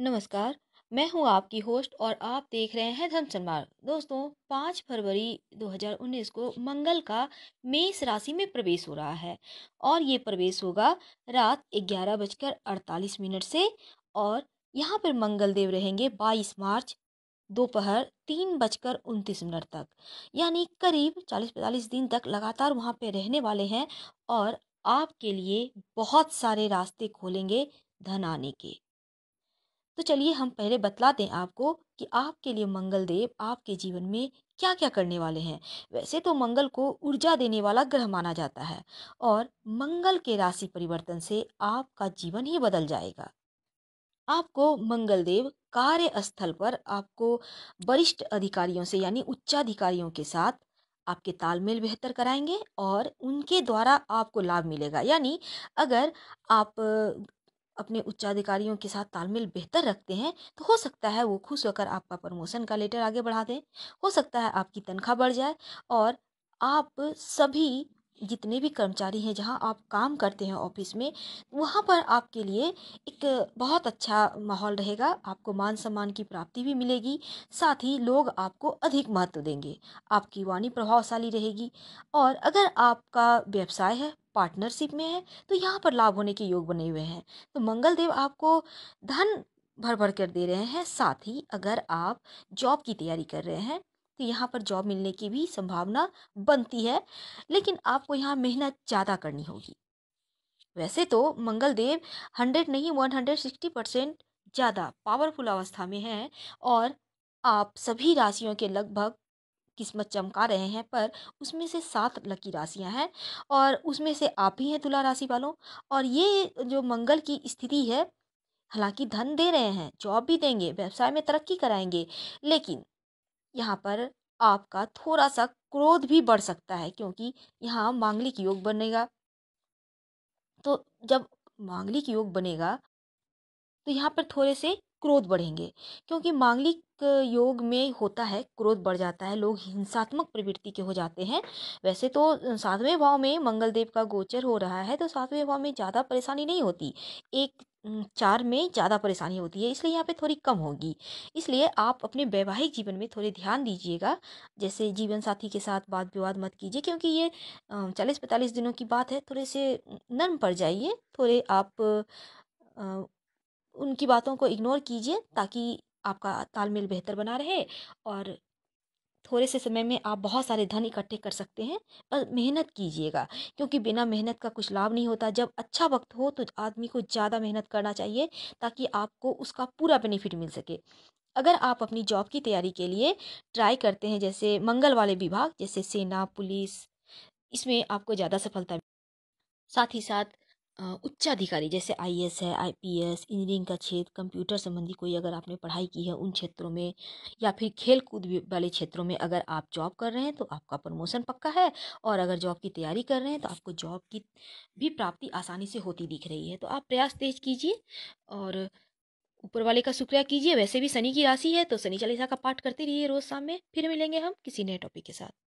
नमस्कार मैं हूं आपकी होस्ट और आप देख रहे हैं धन सन्मार्ग दोस्तों पाँच फरवरी 2019 को मंगल का मेष राशि में प्रवेश हो रहा है और ये प्रवेश होगा रात ग्यारह बजकर अड़तालीस मिनट से और यहाँ पर मंगल देव रहेंगे बाईस मार्च दोपहर तीन बजकर उनतीस मिनट तक यानी करीब चालीस पैंतालीस दिन तक लगातार वहाँ पर रहने वाले हैं और आपके लिए बहुत सारे रास्ते खोलेंगे धन आने के तो चलिए हम पहले बतला दें आपको कि आपके लिए मंगल देव आपके जीवन में क्या क्या करने वाले हैं वैसे तो मंगल को ऊर्जा देने वाला ग्रह माना जाता है और मंगल के राशि परिवर्तन से आपका जीवन ही बदल जाएगा आपको मंगल देव कार्य स्थल पर आपको वरिष्ठ अधिकारियों से यानी उच्चाधिकारियों के साथ आपके तालमेल बेहतर कराएंगे और उनके द्वारा आपको लाभ मिलेगा यानी अगर आप अपने उच्चाधिकारियों के साथ तालमेल बेहतर रखते हैं तो हो सकता है वो खुश होकर आपका प्रमोशन का लेटर आगे बढ़ा दें हो सकता है आपकी तनख्वाह बढ़ जाए और आप सभी जितने भी कर्मचारी हैं जहाँ आप काम करते हैं ऑफिस में वहाँ पर आपके लिए एक बहुत अच्छा माहौल रहेगा आपको मान सम्मान की प्राप्ति भी मिलेगी साथ ही लोग आपको अधिक महत्व देंगे आपकी वाणी प्रभावशाली रहेगी और अगर आपका व्यवसाय है पार्टनरशिप में है तो यहाँ पर लाभ होने के योग बने हुए हैं तो मंगल देव आपको धन भर भर कर दे रहे हैं साथ ही अगर आप जॉब की तैयारी कर रहे हैं तो यहाँ पर जॉब मिलने की भी संभावना बनती है लेकिन आपको यहाँ मेहनत ज़्यादा करनी होगी वैसे तो मंगल देव हंड्रेड नहीं वन हंड्रेड सिक्सटी परसेंट ज़्यादा पावरफुल अवस्था में हैं और आप सभी राशियों के लगभग किस्मत चमका रहे हैं पर उसमें से सात लकी राशियां हैं और उसमें से आप ही हैं तुला राशि वालों और ये जो मंगल की स्थिति है हालांकि धन दे रहे हैं जॉब भी देंगे व्यवसाय में तरक्की कराएंगे लेकिन यहाँ पर आपका थोड़ा सा क्रोध भी बढ़ सकता है क्योंकि यहाँ मांगलिक योग बनेगा तो जब मांगलिक योग बनेगा तो यहाँ पर थोड़े से क्रोध बढ़ेंगे क्योंकि मांगलिक योग में होता है क्रोध बढ़ जाता है लोग हिंसात्मक प्रवृत्ति के हो जाते हैं वैसे तो सातवें भाव में मंगलदेव का गोचर हो रहा है तो सातवें भाव में ज़्यादा परेशानी नहीं होती एक चार में ज़्यादा परेशानी होती है इसलिए यहाँ पे थोड़ी कम होगी इसलिए आप अपने वैवाहिक जीवन में थोड़े ध्यान दीजिएगा जैसे जीवन साथी के साथ वाद विवाद मत कीजिए क्योंकि ये चालीस पैंतालीस दिनों की बात है थोड़े से नर्म पड़ जाइए थोड़े आप उनकी बातों को इग्नोर कीजिए ताकि आपका तालमेल बेहतर बना रहे और थोड़े से समय में आप बहुत सारे धन इकट्ठे कर सकते हैं पर मेहनत कीजिएगा क्योंकि बिना मेहनत का कुछ लाभ नहीं होता जब अच्छा वक्त हो तो आदमी को ज़्यादा मेहनत करना चाहिए ताकि आपको उसका पूरा बेनिफिट मिल सके अगर आप अपनी जॉब की तैयारी के लिए ट्राई करते हैं जैसे मंगल वाले विभाग जैसे सेना पुलिस इसमें आपको ज़्यादा सफलता साथ ही साथ उच्च अधिकारी जैसे आई एस है आई पी एस इंजीनियरिंग का क्षेत्र कंप्यूटर संबंधी कोई अगर आपने पढ़ाई की है उन क्षेत्रों में या फिर खेल कूद वाले क्षेत्रों में अगर आप जॉब कर रहे हैं तो आपका प्रमोशन पक्का है और अगर जॉब की तैयारी कर रहे हैं तो आपको जॉब की भी प्राप्ति आसानी से होती दिख रही है तो आप प्रयास तेज कीजिए और ऊपर वाले का शुक्रिया कीजिए वैसे भी शनि की राशि है तो शनि चालीसा का पाठ करते रहिए रोज़ शाम में फिर मिलेंगे हम किसी नए टॉपिक के साथ